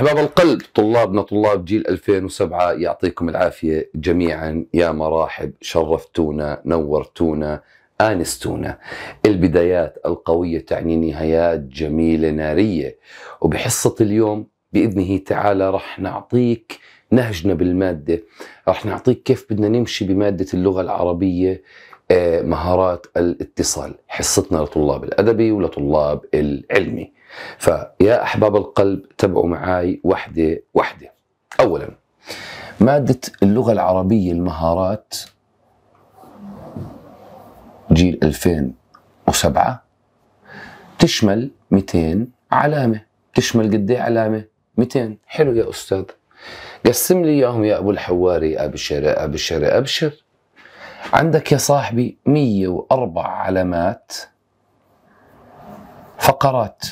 أحباب القلب طلابنا طلاب جيل 2007 يعطيكم العافية جميعا يا مراحب شرفتونا نورتونا آنستونا البدايات القوية تعني نهايات جميلة نارية وبحصة اليوم بإذنه تعالى رح نعطيك نهجنا بالمادة رح نعطيك كيف بدنا نمشي بمادة اللغة العربية آه، مهارات الاتصال حصتنا لطلاب الأدبي ولطلاب العلمي فيا أحباب القلب تبعوا معي وحدة وحدة أولا مادة اللغة العربية المهارات جيل 2007 تشمل 200 علامة تشمل قد علامة 200 حلو يا أستاذ قسم لي اياهم يا ابو الحواري ابشر ابشر ابشر عندك يا صاحبي 104 علامات فقرات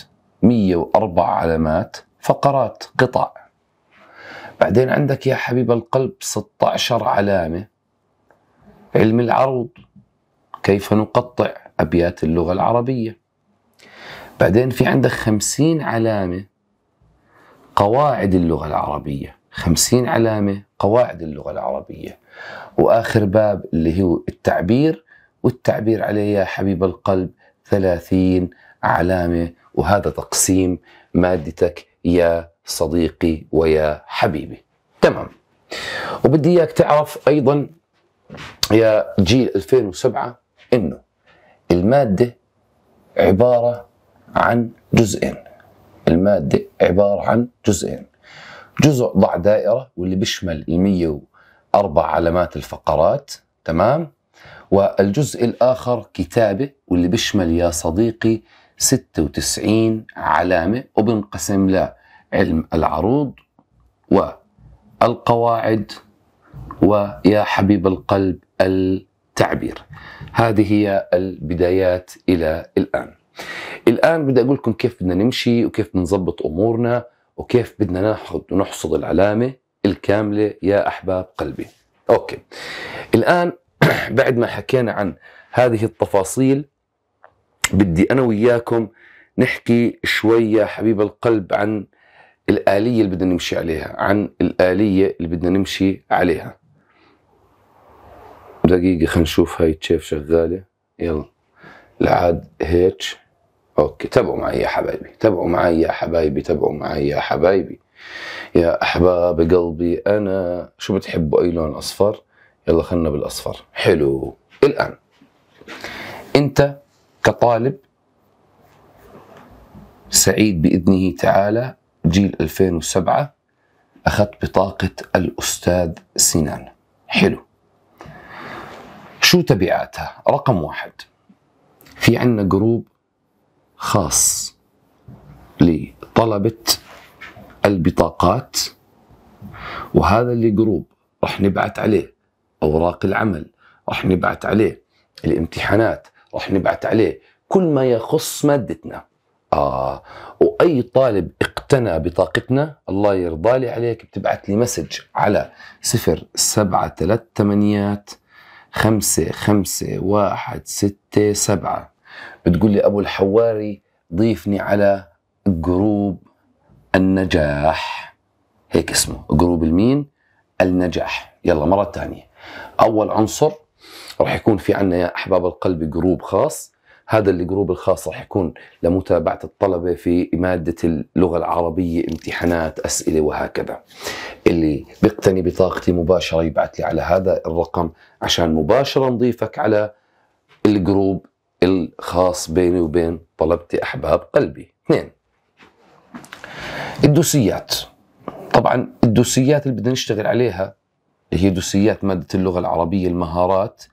104 علامات فقرات قطع بعدين عندك يا حبيب القلب 16 علامة علم العروض كيف نقطع أبيات اللغة العربية بعدين في عندك 50 علامة قواعد اللغة العربية 50 علامة قواعد اللغة العربية وآخر باب اللي هو التعبير والتعبير عليه يا حبيب القلب 30 علامة وهذا تقسيم مادتك يا صديقي ويا حبيبي تمام وبدي اياك تعرف ايضا يا جيل 2007 انه الماده عباره عن جزئين الماده عباره عن جزئين جزء ضع دائره واللي بيشمل ال 104 علامات الفقرات تمام والجزء الاخر كتابه واللي بيشمل يا صديقي 96 علامة وبنقسم لعلم العروض والقواعد ويا حبيب القلب التعبير هذه هي البدايات إلى الآن الآن بدي أقول لكم كيف بدنا نمشي وكيف بنظبط أمورنا وكيف بدنا ناخذ ونحصد العلامة الكاملة يا أحباب قلبي أوكي الآن بعد ما حكينا عن هذه التفاصيل بدي انا وياكم نحكي شويه حبيب القلب عن الاليه اللي بدنا نمشي عليها عن الاليه اللي بدنا نمشي عليها دقيقه خلينا نشوف هاي تشيف شغاله يلا العاد هيتش اوكي تابعوا معي يا حبايبي تابعوا معي يا حبايبي تابعوا معي يا حبايبي يا احباب قلبي انا شو بتحبوا اي لون اصفر يلا خلنا بالاصفر حلو الان انت كطالب سعيد باذنه تعالى جيل 2007 اخذت بطاقه الاستاذ سنان حلو شو تبعاتها رقم واحد في عندنا جروب خاص لطلبه البطاقات وهذا اللي جروب رح نبعت عليه اوراق العمل رح نبعت عليه الامتحانات رح نبعت عليه كل ما يخص مادتنا آه وأي طالب اقتنى بطاقتنا الله يرضى لي عليك بتبعت لي مسج على صفر سبعة ثلاثة ثمانيات خمسة خمسة واحد ستة سبعة بتقول لي أبو الحواري ضيفني على جروب النجاح هيك اسمه جروب المين النجاح يلا مرة ثانية أول عنصر راح يكون في عنا يا احباب القلب جروب خاص هذا الجروب الخاص راح يكون لمتابعه الطلبه في ماده اللغه العربيه امتحانات اسئله وهكذا اللي بيقتني بطاقتي مباشره يبعث لي على هذا الرقم عشان مباشره نضيفك على الجروب الخاص بيني وبين طلبتي احباب قلبي اثنين الدوسيات طبعا الدوسيات اللي بدنا نشتغل عليها هي دوسيات مادة اللغة العربية المهارات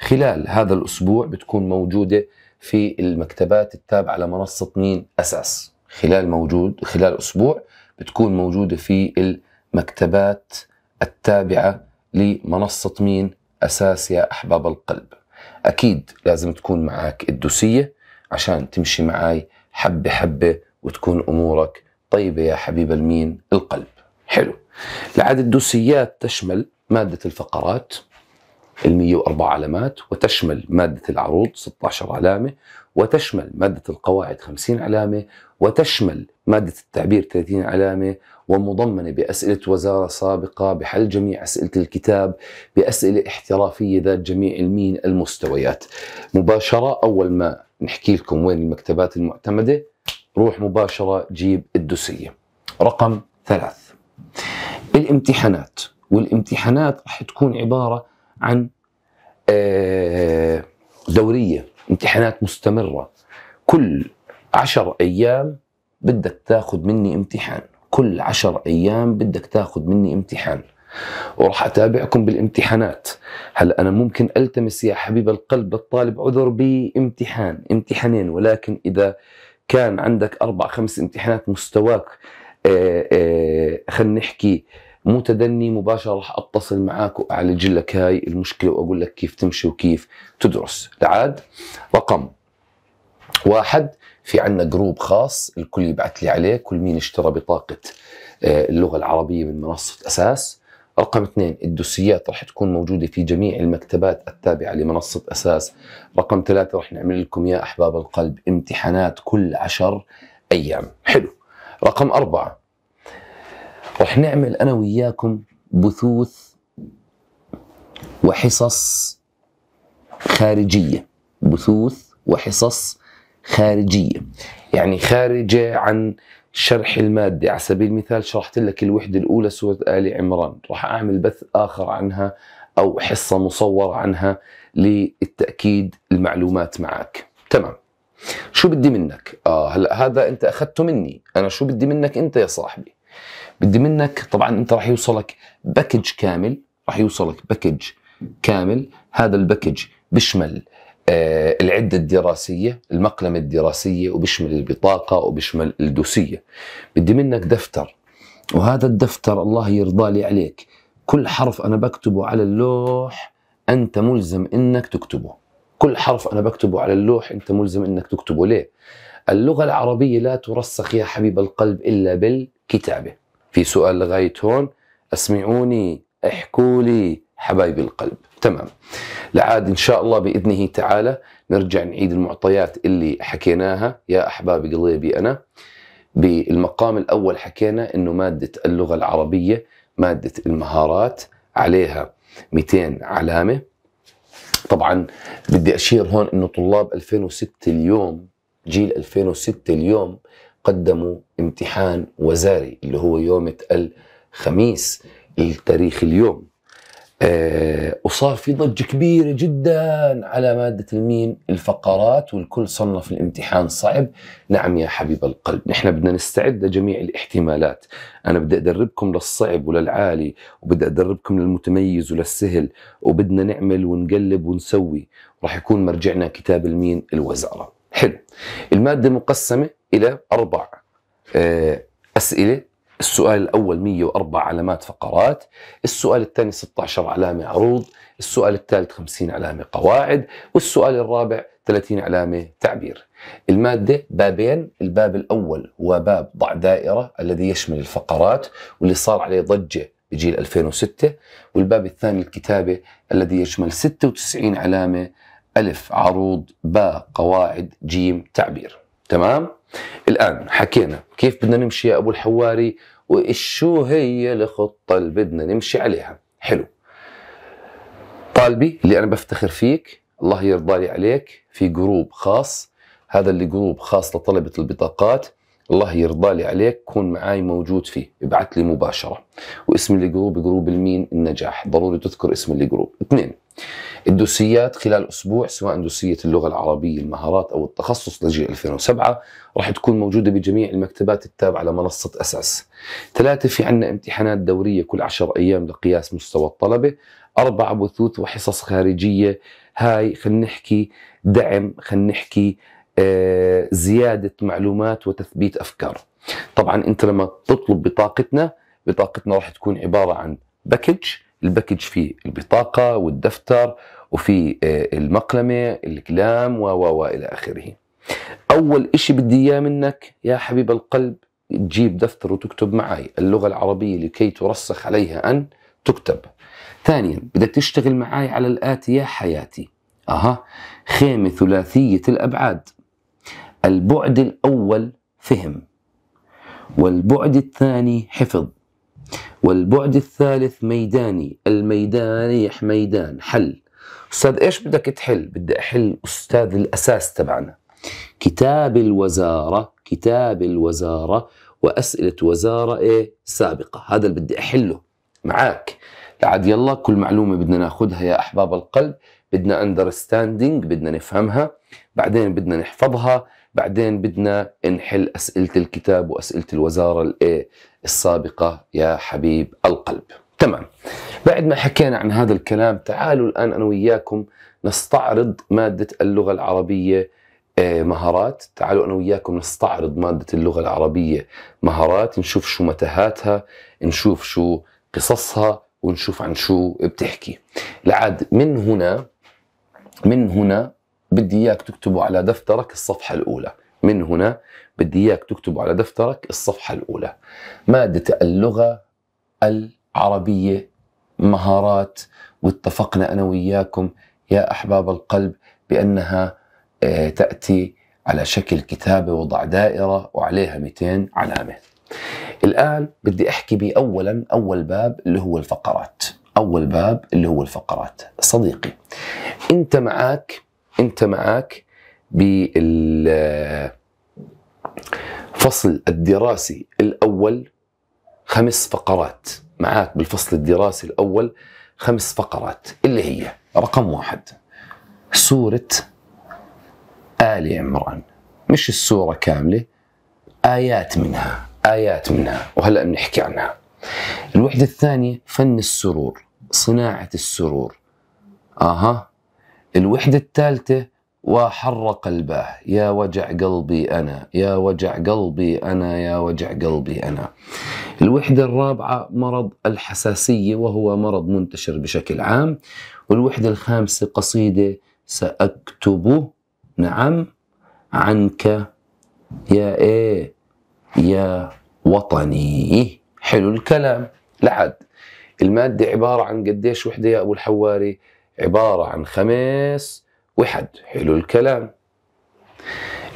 خلال هذا الأسبوع بتكون موجودة في المكتبات التابعة لمنصة مين أساس خلال موجود خلال أسبوع بتكون موجودة في المكتبات التابعة لمنصة مين أساس يا أحباب القلب أكيد لازم تكون معك الدوسية عشان تمشي معاي حبة حبة وتكون أمورك طيبة يا حبيب المين القلب حلو العدد الدوسيات تشمل مادة الفقرات ال 104 علامات وتشمل مادة العروض 16 علامة وتشمل مادة القواعد 50 علامة وتشمل مادة التعبير 30 علامة ومضمنة بأسئلة وزارة سابقة بحل جميع أسئلة الكتاب بأسئلة احترافية ذات جميع المين المستويات مباشرة أول ما نحكي لكم وين المكتبات المعتمدة روح مباشرة جيب الدوسية رقم ثلاث الامتحانات والامتحانات راح تكون عباره عن آه، دوريه امتحانات مستمره كل عشر ايام بدك تاخذ مني امتحان كل عشر ايام بدك تاخذ مني امتحان وراح اتابعكم بالامتحانات هلا انا ممكن التمس يا حبيب القلب الطالب عذر بامتحان امتحانين ولكن اذا كان عندك اربع خمس امتحانات مستواك آه، آه، خلينا نحكي متدني مباشره راح اتصل معك واعالج لك هاي المشكله واقول لك كيف تمشي وكيف تدرس عاد رقم واحد في عندنا جروب خاص الكل يبعث لي عليه كل مين اشترى بطاقه آه، اللغه العربيه من منصه اساس رقم اثنين الدوسيات راح تكون موجودة في جميع المكتبات التابعة لمنصة أساس رقم ثلاثة راح نعمل لكم يا أحباب القلب امتحانات كل عشر أيام حلو رقم أربعة رح نعمل انا وياكم بثوث وحصص خارجيه بثوث وحصص خارجيه يعني خارجه عن شرح المادة على سبيل المثال شرحت لك الوحدة الأولى سورة آل عمران راح أعمل بث آخر عنها أو حصة مصورة عنها للتأكيد المعلومات معك تمام شو بدي منك؟ آه هلا هذا أنت أخذته مني أنا شو بدي منك أنت يا صاحبي بدي منك طبعا انت راح يوصلك باكج كامل راح يوصلك باكج كامل هذا الباكج بيشمل آه العدة الدراسية المقلمة الدراسية وبشمل البطاقة وبشمل الدوسية بدي منك دفتر وهذا الدفتر الله يرضى لي عليك كل حرف أنا بكتبه على اللوح أنت ملزم إنك تكتبه كل حرف أنا بكتبه على اللوح أنت ملزم إنك تكتبه ليه؟ اللغة العربية لا ترسخ يا حبيب القلب إلا بالكتابة في سؤال لغاية هون أسمعوني احكوا لي حبايب القلب تمام لعاد إن شاء الله بإذنه تعالى نرجع نعيد المعطيات اللي حكيناها يا أحباب قضيبي أنا بالمقام الأول حكينا أنه مادة اللغة العربية مادة المهارات عليها 200 علامة طبعا بدي أشير هون أنه طلاب 2006 اليوم جيل 2006 اليوم قدموا امتحان وزاري اللي هو يومة الخميس التاريخ اليوم آه، وصار في ضجة كبيرة جدا على مادة المين الفقرات والكل صنف الامتحان صعب نعم يا حبيب القلب نحن بدنا نستعد لجميع الاحتمالات أنا بدي أدربكم للصعب وللعالي وبدي أدربكم للمتميز وللسهل وبدنا نعمل ونقلب ونسوي راح يكون مرجعنا كتاب المين الوزارة حلو الماده مقسمه الى اربع آه، اسئله السؤال الاول 104 علامات فقرات السؤال الثاني 16 علامه عروض السؤال الثالث 50 علامه قواعد والسؤال الرابع 30 علامه تعبير المادة بابين الباب الأول هو باب ضع دائرة الذي يشمل الفقرات واللي صار عليه ضجة بجيل 2006 والباب الثاني الكتابة الذي يشمل 96 علامة ألف عروض باء قواعد جيم تعبير تمام؟ الآن حكينا كيف بدنا نمشي يا أبو الحواري وشو هي الخطة اللي بدنا نمشي عليها حلو طالبي اللي أنا بفتخر فيك الله يرضى لي عليك في جروب خاص هذا اللي جروب خاص لطلبة البطاقات الله يرضى لي عليك كون معاي موجود فيه ابعث لي مباشرة واسم الجروب جروب المين النجاح ضروري تذكر اسم الجروب الدوسيات خلال أسبوع سواء دوسية اللغة العربية المهارات أو التخصص لجيل 2007 راح تكون موجودة بجميع المكتبات التابعة لمنصة أساس ثلاثة في عنا امتحانات دورية كل عشر أيام لقياس مستوى الطلبة أربع بثوث وحصص خارجية هاي خلينا نحكي دعم خلينا نحكي آه زيادة معلومات وتثبيت أفكار طبعا أنت لما تطلب بطاقتنا بطاقتنا راح تكون عبارة عن باكج الباكج فيه البطاقة والدفتر وفي آه، المقلمة الكلام و و إلى آخره أول إشي بدي إياه منك يا حبيب القلب تجيب دفتر وتكتب معي اللغة العربية لكي ترسخ عليها أن تكتب ثانيا بدك تشتغل معي على الآتي يا حياتي أها خيمة ثلاثية الأبعاد البعد الأول فهم والبعد الثاني حفظ والبعد الثالث ميداني الميدان يح ميدان حل استاذ ايش بدك تحل بدي احل استاذ الاساس تبعنا كتاب الوزاره كتاب الوزاره واسئله وزاره ايه سابقه هذا اللي بدي احله معك عاد يلا كل معلومة بدنا ناخذها يا أحباب القلب بدنا اندرستاندينج بدنا نفهمها بعدين بدنا نحفظها بعدين بدنا نحل أسئلة الكتاب وأسئلة الوزارة الايه؟ السابقة يا حبيب القلب تمام بعد ما حكينا عن هذا الكلام تعالوا الآن أنا وياكم نستعرض مادة اللغة العربية آه، مهارات تعالوا أنا وياكم نستعرض مادة اللغة العربية مهارات نشوف شو متاهاتها نشوف شو قصصها ونشوف عن شو بتحكي لعد من هنا من هنا بدي إياك تكتبوا على دفترك الصفحة الأولى من هنا بدي إياك تكتبوا على دفترك الصفحة الأولى مادة اللغة العربية مهارات واتفقنا انا وياكم يا احباب القلب بانها آه، تاتي على شكل كتابه وضع دائره وعليها 200 علامه. الان بدي احكي باولا اول باب اللي هو الفقرات، اول باب اللي هو الفقرات. صديقي انت معك انت معك بالفصل الدراسي الاول خمس فقرات معك بالفصل الدراسي الأول خمس فقرات اللي هي رقم واحد سورة آل عمران مش السورة كاملة آيات منها آيات منها وهلأ بنحكي عنها الوحدة الثانية فن السرور صناعة السرور أها الوحدة الثالثة وحر قلبه يا وجع قلبي أنا يا وجع قلبي أنا يا وجع قلبي أنا الوحدة الرابعة مرض الحساسية وهو مرض منتشر بشكل عام والوحدة الخامسة قصيدة سأكتب نعم عنك يا إيه يا وطني حلو الكلام لحد المادة عبارة عن قديش وحدة يا أبو الحواري عبارة عن خمس وحد حلو الكلام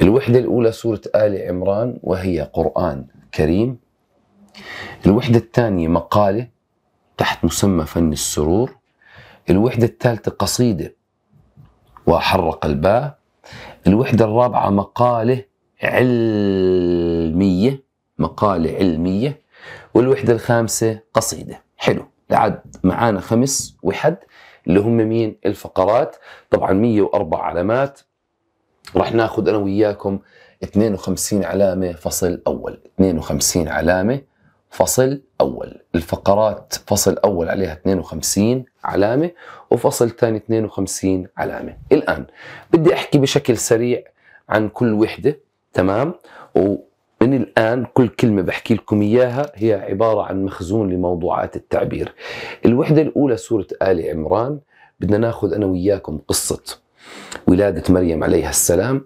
الوحدة الأولى سورة آل عمران وهي قرآن كريم الوحدة الثانية مقالة تحت مسمى فن السرور الوحدة الثالثة قصيدة وحرق الباء الوحدة الرابعة مقالة علمية مقالة علمية والوحدة الخامسة قصيدة حلو لعد معانا خمس وحد اللي هم مين الفقرات طبعا 104 علامات رح ناخذ انا وياكم 52 علامه فصل اول 52 علامه فصل اول الفقرات فصل اول عليها 52 علامه وفصل ثاني 52 علامه الان بدي احكي بشكل سريع عن كل وحده تمام من الآن كل كلمة بحكي لكم إياها هي عبارة عن مخزون لموضوعات التعبير الوحدة الأولى سورة آل عمران بدنا ناخذ أنا وإياكم قصة ولادة مريم عليها السلام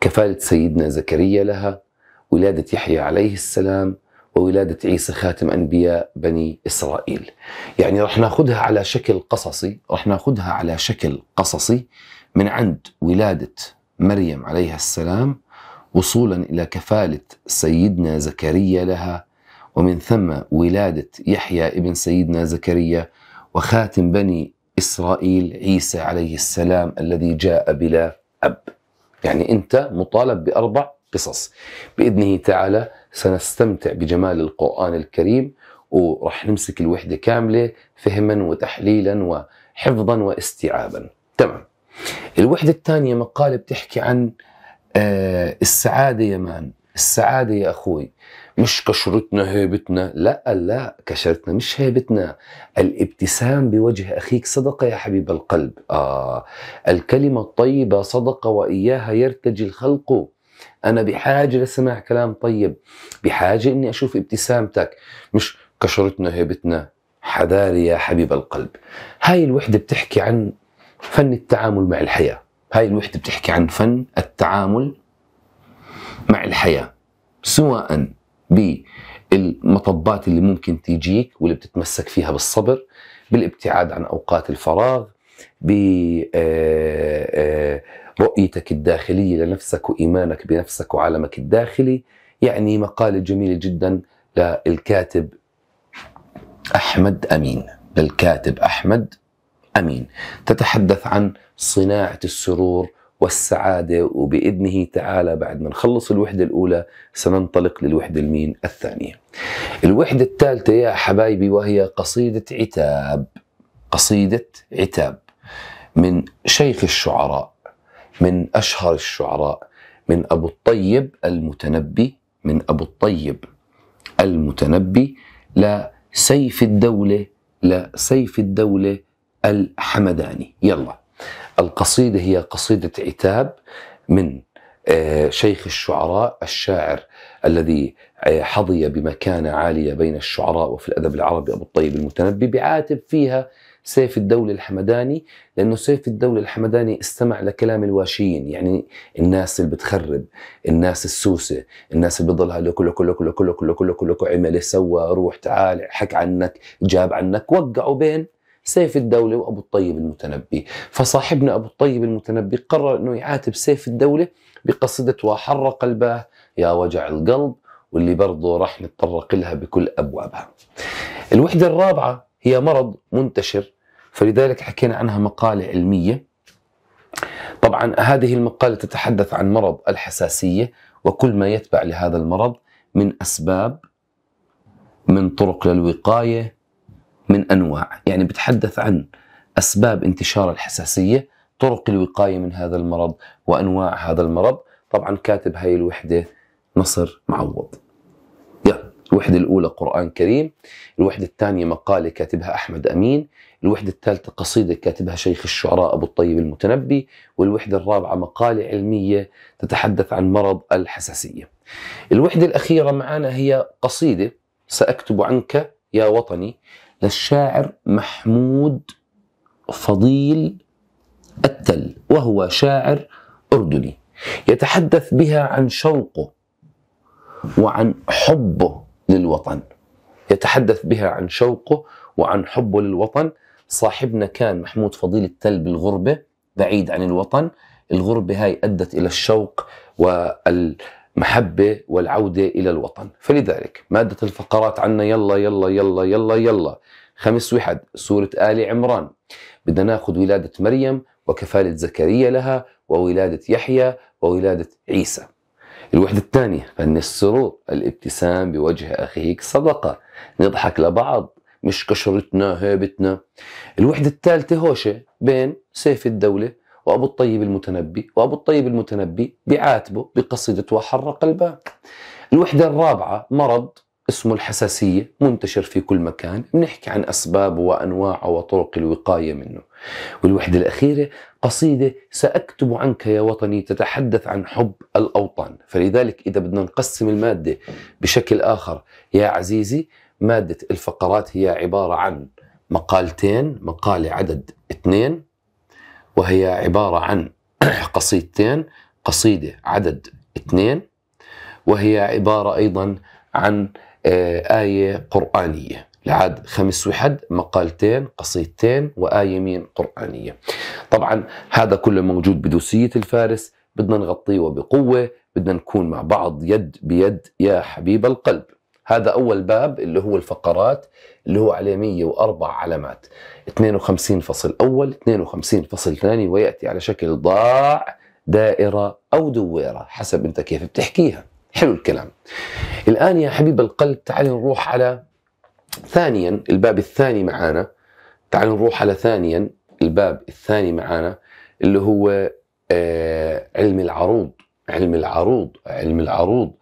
كفالة سيدنا زكريا لها ولادة يحيى عليه السلام وولادة عيسى خاتم أنبياء بني إسرائيل يعني رح ناخذها على شكل قصصي رح ناخذها على شكل قصصي من عند ولادة مريم عليها السلام وصولا إلى كفالة سيدنا زكريا لها ومن ثم ولادة يحيى ابن سيدنا زكريا وخاتم بني إسرائيل عيسى عليه السلام الذي جاء بلا أب يعني أنت مطالب بأربع قصص بإذنه تعالى سنستمتع بجمال القرآن الكريم ورح نمسك الوحدة كاملة فهما وتحليلا وحفظا واستيعابا تمام الوحدة الثانية مقالة بتحكي عن آه السعادة يا مان السعادة يا أخوي مش كشرتنا هيبتنا لا لا كشرتنا مش هيبتنا الابتسام بوجه أخيك صدقة يا حبيب القلب آه الكلمة الطيبة صدقة وإياها يرتجي الخلق أنا بحاجة لسماع كلام طيب بحاجة إني أشوف ابتسامتك مش كشرتنا هيبتنا حذاري يا حبيب القلب هاي الوحدة بتحكي عن فن التعامل مع الحياه هاي الوحدة بتحكي عن فن التعامل مع الحياة سواء بالمطبات اللي ممكن تيجيك واللي بتتمسك فيها بالصبر بالابتعاد عن أوقات الفراغ برؤيتك آه، آه، الداخلية لنفسك وإيمانك بنفسك وعالمك الداخلي يعني مقالة جميلة جدا للكاتب أحمد أمين للكاتب أحمد امين. تتحدث عن صناعه السرور والسعاده وباذنه تعالى بعد ما نخلص الوحده الاولى سننطلق للوحده المين الثانيه. الوحده الثالثه يا حبايبي وهي قصيده عتاب. قصيده عتاب من شيخ الشعراء من اشهر الشعراء من ابو الطيب المتنبي من ابو الطيب المتنبي لسيف الدوله لسيف الدوله الحمداني يلا القصيدة هي قصيدة عتاب من شيخ الشعراء الشاعر الذي حظي بمكانة عالية بين الشعراء وفي الأدب العربي أبو الطيب المتنبي بعاتب فيها سيف الدولة الحمداني لأنه سيف الدولة الحمداني استمع لكلام الواشيين يعني الناس اللي بتخرب الناس السوسة الناس اللي بتضلها لكو لكو لكو لكو لكو لكو لكو عمل سوى روح تعال حك عنك جاب عنك وقعوا بين سيف الدولة وأبو الطيب المتنبي فصاحبنا أبو الطيب المتنبي قرر أنه يعاتب سيف الدولة بقصيدة وحر قلبه يا وجع القلب واللي برضه راح نتطرق لها بكل أبوابها الوحدة الرابعة هي مرض منتشر فلذلك حكينا عنها مقالة علمية طبعا هذه المقالة تتحدث عن مرض الحساسية وكل ما يتبع لهذا المرض من أسباب من طرق للوقاية من انواع، يعني بتحدث عن اسباب انتشار الحساسيه، طرق الوقايه من هذا المرض وانواع هذا المرض، طبعا كاتب هاي الوحده نصر معوض. يلا الوحده الاولى قران كريم، الوحده الثانيه مقاله كاتبها احمد امين، الوحده الثالثه قصيده كاتبها شيخ الشعراء ابو الطيب المتنبي، والوحده الرابعه مقاله علميه تتحدث عن مرض الحساسيه. الوحده الاخيره معنا هي قصيده ساكتب عنك يا وطني للشاعر محمود فضيل التل وهو شاعر أردني يتحدث بها عن شوقه وعن حبه للوطن يتحدث بها عن شوقه وعن حبه للوطن صاحبنا كان محمود فضيل التل بالغربة بعيد عن الوطن الغربة هاي أدت إلى الشوق وال محبة والعودة إلى الوطن فلذلك مادة الفقرات عنا يلا يلا يلا يلا يلا خمس وحد سورة آل عمران بدنا ناخذ ولادة مريم وكفالة زكريا لها وولادة يحيى وولادة عيسى الوحدة الثانية فن السرور الابتسام بوجه أخيك صدقة نضحك لبعض مش كشرتنا هيبتنا الوحدة الثالثة هوشة بين سيف الدولة وأبو الطيب المتنبي وأبو الطيب المتنبي بعاتبه بقصيدة وحر قلبه الوحدة الرابعة مرض اسمه الحساسية منتشر في كل مكان بنحكي عن أسبابه وأنواعه وطرق الوقاية منه والوحدة الأخيرة قصيدة سأكتب عنك يا وطني تتحدث عن حب الأوطان فلذلك إذا بدنا نقسم المادة بشكل آخر يا عزيزي مادة الفقرات هي عبارة عن مقالتين مقالة عدد اثنين وهي عبارة عن قصيدتين قصيدة عدد اثنين وهي عبارة أيضا عن آه، آية قرآنية لعد خمس وحد مقالتين قصيدتين وآية مين قرآنية طبعا هذا كله موجود بدوسية الفارس بدنا نغطيه بقوة بدنا نكون مع بعض يد بيد يا حبيب القلب هذا أول باب اللي هو الفقرات اللي هو عليه 104 علامات 52 فصل أول 52 فصل ثاني ويأتي على شكل ضاع دائرة أو دويرة حسب أنت كيف بتحكيها حلو الكلام الآن يا حبيب القلب تعال نروح على ثانيا الباب الثاني معانا تعال نروح على ثانيا الباب الثاني معانا اللي هو آه، علم العروض علم العروض علم العروض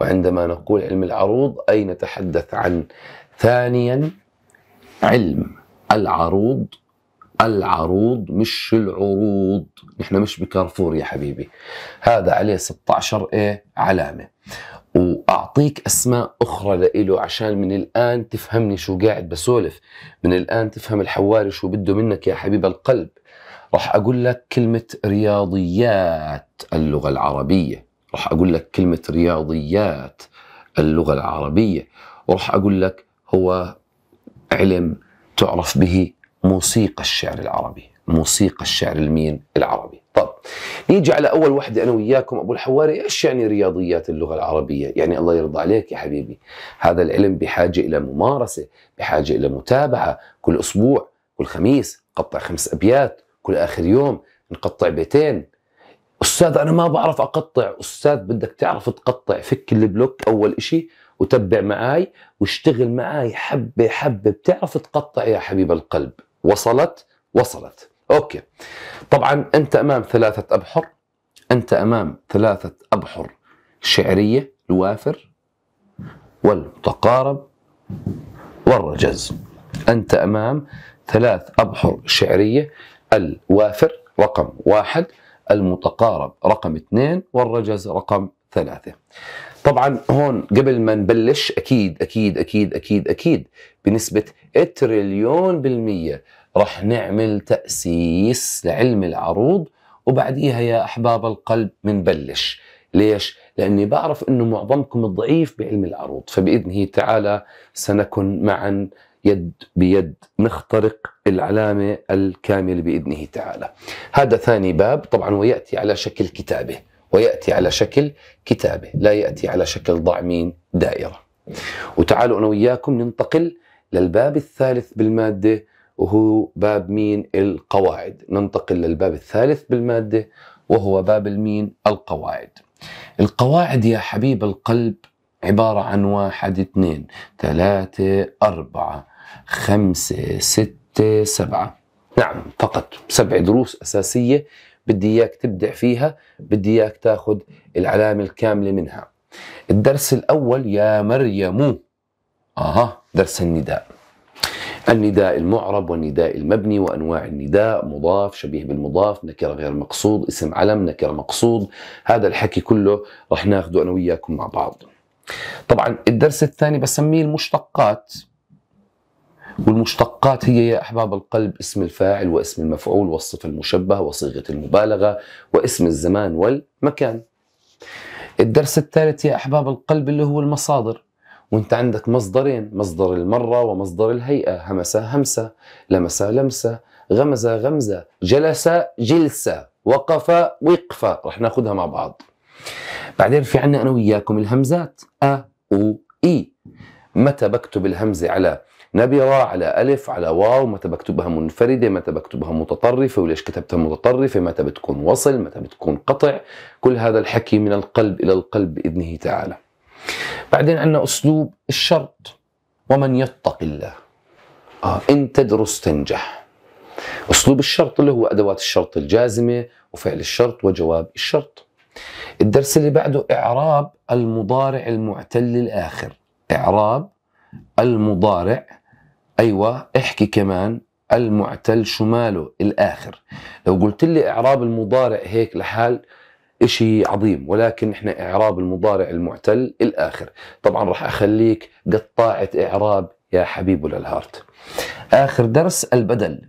وعندما نقول علم العروض أي نتحدث عن ثانيا علم العروض العروض مش العروض نحن مش بكارفور يا حبيبي هذا عليه 16 ايه علامه واعطيك اسماء اخرى لإله عشان من الان تفهمني شو قاعد بسولف من الان تفهم الحواري شو بده منك يا حبيب القلب راح اقول لك كلمه رياضيات اللغه العربيه راح اقول لك كلمه رياضيات اللغه العربيه وراح اقول لك هو علم تعرف به موسيقى الشعر العربي موسيقى الشعر المين العربي طب نيجي على اول وحده انا وياكم ابو الحواري ايش يعني رياضيات اللغه العربيه يعني الله يرضى عليك يا حبيبي هذا العلم بحاجه الى ممارسه بحاجه الى متابعه كل اسبوع كل خميس قطع خمس ابيات كل اخر يوم نقطع بيتين استاذ انا ما بعرف اقطع استاذ بدك تعرف تقطع فك البلوك اول إشي وتبع معاي واشتغل معاي حبه حبه بتعرف تقطع يا حبيب القلب وصلت وصلت اوكي طبعا انت امام ثلاثه ابحر انت امام ثلاثه ابحر شعريه الوافر والمتقارب والرجز انت امام ثلاث ابحر شعريه الوافر رقم واحد المتقارب رقم اثنين والرجز رقم ثلاثة طبعا هون قبل ما نبلش أكيد أكيد أكيد أكيد أكيد بنسبة تريليون بالمية رح نعمل تأسيس لعلم العروض وبعديها يا أحباب القلب بنبلش ليش؟ لأني بعرف أنه معظمكم ضعيف بعلم العروض فبإذنه تعالى سنكن معا يد بيد نخترق العلامة الكاملة بإذنه تعالى هذا ثاني باب طبعا ويأتي على شكل كتابة ويأتي على شكل كتابة لا يأتي على شكل ضعمين دائرة وتعالوا أنا وياكم ننتقل للباب الثالث بالمادة وهو باب مين القواعد ننتقل للباب الثالث بالمادة وهو باب المين القواعد القواعد يا حبيب القلب عبارة عن واحد اثنين ثلاثة أربعة خمسة ستة سبعة نعم فقط سبع دروس أساسية بدي إياك تبدع فيها بدي إياك تاخذ العلامة الكاملة منها الدرس الأول يا مريم آه درس النداء النداء المعرب والنداء المبني وانواع النداء مضاف شبيه بالمضاف نكره غير مقصود اسم علم نكره مقصود هذا الحكي كله رح ناخده انا وياكم مع بعض طبعا الدرس الثاني بسميه المشتقات والمشتقات هي يا أحباب القلب اسم الفاعل واسم المفعول والصفة المشبهة وصيغة المبالغة واسم الزمان والمكان الدرس الثالث يا أحباب القلب اللي هو المصادر وانت عندك مصدرين مصدر المرة ومصدر الهيئة همس همسة لمس لمسة غمز غمزة جلس جلسة وقف وقفة رح ناخدها مع بعض بعدين في عنا أنا وياكم الهمزات أ أو إي متى بكتب الهمزة على نبرة على ألف على واو متى بكتبها منفردة متى بكتبها متطرفة وليش كتبتها متطرفة متى بتكون وصل متى بتكون قطع كل هذا الحكي من القلب إلى القلب بإذنه تعالى بعدين عندنا أسلوب الشرط ومن يتق الله آه إن تدرس تنجح أسلوب الشرط اللي هو أدوات الشرط الجازمة وفعل الشرط وجواب الشرط الدرس اللي بعده إعراب المضارع المعتل الآخر إعراب المضارع أيوة احكي كمان المعتل شماله الآخر لو قلت لي إعراب المضارع هيك لحال إشي عظيم ولكن إحنا إعراب المضارع المعتل الآخر طبعا راح أخليك قطاعة إعراب يا حبيب للهارت آخر درس البدل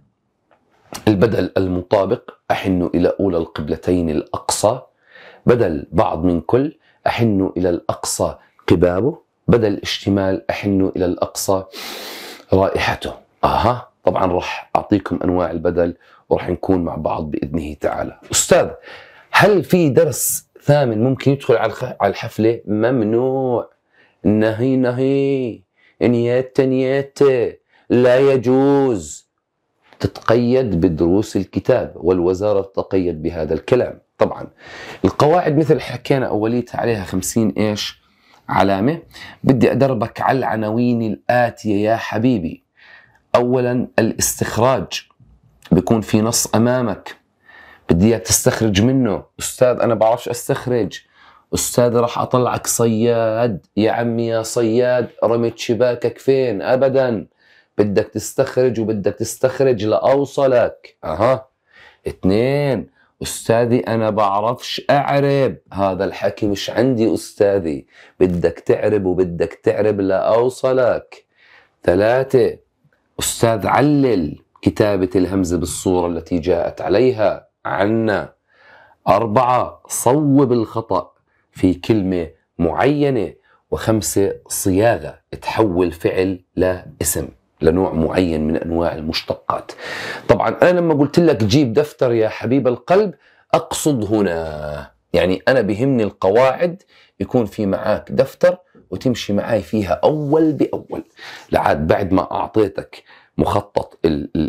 البدل المطابق أحن إلى أولى القبلتين الأقصى بدل بعض من كل أحن إلى الأقصى قبابه بدل اشتمال أحن إلى الأقصى رائحته اها طبعا راح اعطيكم انواع البدل وراح نكون مع بعض باذنه تعالى استاذ هل في درس ثامن ممكن يدخل على الحفله ممنوع نهي نهي نيته نيته لا يجوز تتقيد بدروس الكتاب والوزارة تتقيد بهذا الكلام طبعا القواعد مثل حكينا أوليتها عليها خمسين إيش علامة بدي أدربك على العناوين الآتية يا حبيبي أولا الاستخراج بيكون في نص أمامك بدي اياك تستخرج منه أستاذ أنا بعرفش أستخرج أستاذ راح أطلعك صياد يا عمي يا صياد رميت شباكك فين أبدا بدك تستخرج وبدك تستخرج لأوصلك أها اثنين أستاذي أنا بعرفش أعرب هذا الحكي مش عندي أستاذي بدك تعرب وبدك تعرب لأوصلك ثلاثة أستاذ علل كتابة الهمزة بالصورة التي جاءت عليها عنا أربعة صوب الخطأ في كلمة معينة وخمسة صياغة تحول فعل لاسم لنوع معين من انواع المشتقات. طبعا انا لما قلت لك جيب دفتر يا حبيب القلب اقصد هنا يعني انا بهمني القواعد يكون في معاك دفتر وتمشي معاي فيها اول باول. لعاد بعد ما اعطيتك مخطط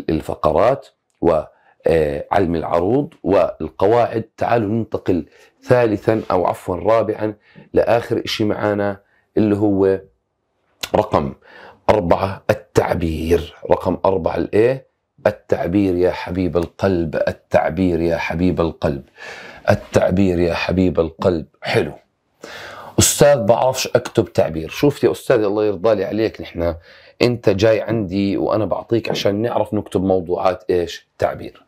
الفقرات و آه، علم العروض والقواعد تعالوا ننتقل ثالثا او عفوا رابعا لاخر شيء معانا اللي هو رقم أربعة التعبير رقم أربعة الإيه التعبير يا حبيب القلب التعبير يا حبيب القلب التعبير يا حبيب القلب حلو أستاذ بعرفش أكتب تعبير شوف يا أستاذ الله يرضى لي عليك نحن أنت جاي عندي وأنا بعطيك عشان نعرف نكتب موضوعات إيش تعبير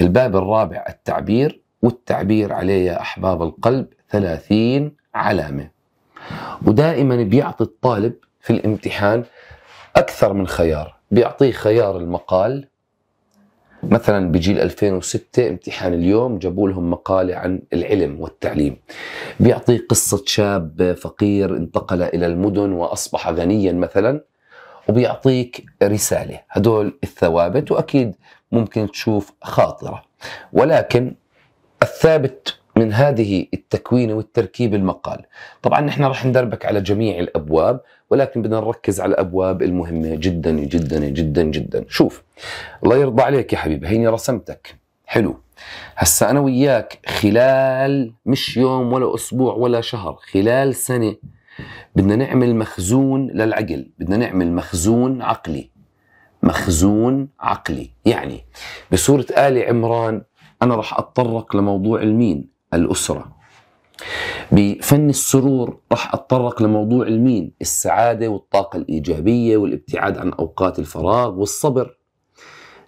الباب الرابع التعبير والتعبير عليه يا أحباب القلب ثلاثين علامة ودائما بيعطي الطالب في الامتحان اكثر من خيار بيعطيه خيار المقال مثلا بجيل 2006 امتحان اليوم جابوا لهم مقالة عن العلم والتعليم بيعطي قصة شاب فقير انتقل إلى المدن وأصبح غنيا مثلا وبيعطيك رسالة هدول الثوابت وأكيد ممكن تشوف خاطرة ولكن الثابت من هذه التكوين والتركيب المقال طبعا نحن راح ندربك على جميع الأبواب ولكن بدنا نركز على الأبواب المهمة جدا جدا جدا جدا شوف الله يرضى عليك يا حبيبي هيني رسمتك حلو هسا أنا وياك خلال مش يوم ولا أسبوع ولا شهر خلال سنة بدنا نعمل مخزون للعقل بدنا نعمل مخزون عقلي مخزون عقلي يعني بسورة آل عمران أنا راح أتطرق لموضوع المين الأسرة بفن السرور راح أتطرق لموضوع المين السعادة والطاقة الإيجابية والابتعاد عن أوقات الفراغ والصبر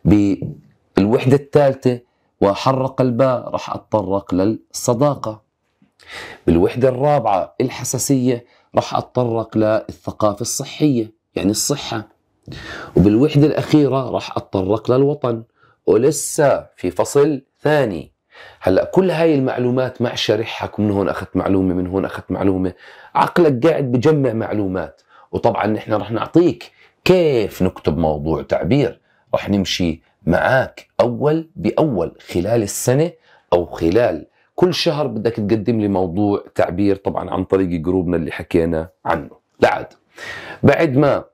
بالوحدة الثالثة وحرق الباء راح أتطرق للصداقة بالوحدة الرابعة الحساسية راح أتطرق للثقافة الصحية يعني الصحة وبالوحدة الأخيرة راح أتطرق للوطن ولسه في فصل ثاني هلا كل هاي المعلومات مع شرحك من هون اخذت معلومه من هون اخذت معلومه عقلك قاعد بجمع معلومات وطبعا نحن رح نعطيك كيف نكتب موضوع تعبير رح نمشي معك اول باول خلال السنه او خلال كل شهر بدك تقدم لي موضوع تعبير طبعا عن طريق جروبنا اللي حكينا عنه بعد بعد ما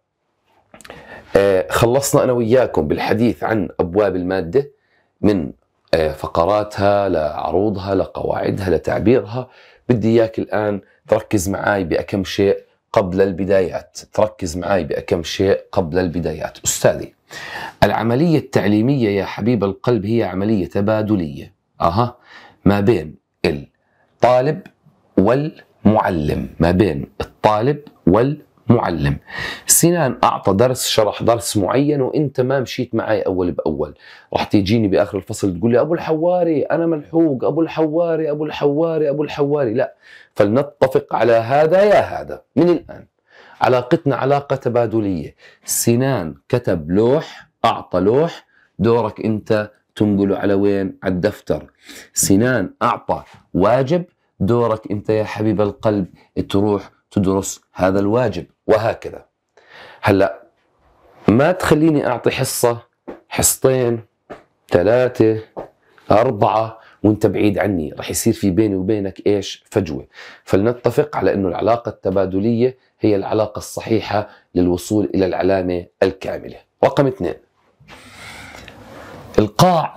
آه، خلصنا انا وياكم بالحديث عن ابواب الماده من آه، فقراتها لعروضها لقواعدها لتعبيرها بدي اياك الان تركز معي بأكم شيء قبل البدايات تركز معي بأكم شيء قبل البدايات أستاذي العملية التعليمية يا حبيب القلب هي عملية تبادلية أها ما بين الطالب والمعلم ما بين الطالب والمعلم معلم سنان أعطى درس شرح درس معين وإنت ما مشيت معي أول بأول راح تيجيني بآخر الفصل تقول لي أبو الحواري أنا ملحوق أبو الحواري أبو الحواري أبو الحواري لا فلنتفق على هذا يا هذا من الآن علاقتنا علاقة تبادلية سنان كتب لوح أعطى لوح دورك أنت تنقله على وين على الدفتر سنان أعطى واجب دورك أنت يا حبيب القلب تروح تدرس هذا الواجب وهكذا هلا ما تخليني اعطي حصه حصتين ثلاثه اربعه وانت بعيد عني رح يصير في بيني وبينك ايش فجوه فلنتفق على انه العلاقه التبادليه هي العلاقه الصحيحه للوصول الى العلامه الكامله رقم اثنين القاع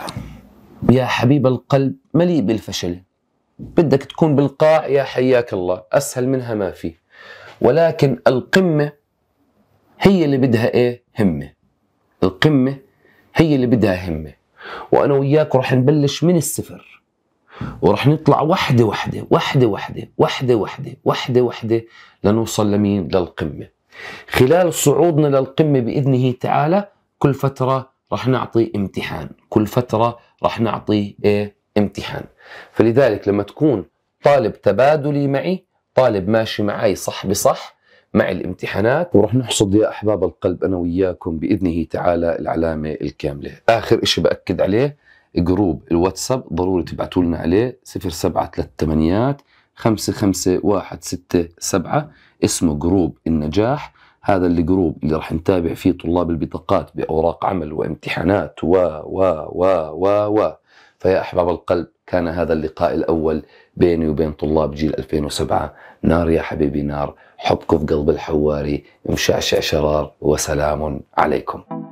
يا حبيب القلب مليء بالفشل بدك تكون بالقاع يا حياك الله أسهل منها ما في ولكن القمة هي اللي بدها إيه همة القمة هي اللي بدها همة وأنا وياك رح نبلش من الصفر ورح نطلع وحدة وحدة وحدة وحدة وحدة وحدة وحدة وحدة لنوصل لمين للقمة خلال صعودنا للقمة بإذنه تعالى كل فترة رح نعطي امتحان كل فترة رح نعطي إيه امتحان فلذلك لما تكون طالب تبادلي معي طالب ماشي معي صح بصح مع الامتحانات ورح نحصد يا أحباب القلب أنا وياكم بإذنه تعالى العلامة الكاملة آخر إشي بأكد عليه جروب الواتساب ضروري تبعتوا لنا عليه 0738 55167 اسمه جروب النجاح هذا الجروب اللي راح نتابع فيه طلاب البطاقات بأوراق عمل وامتحانات و و و و و فيا أحباب القلب كان هذا اللقاء الأول بيني وبين طلاب جيل 2007 نار يا حبيبي نار حبك في قلب الحواري مشعشع شرار وسلام عليكم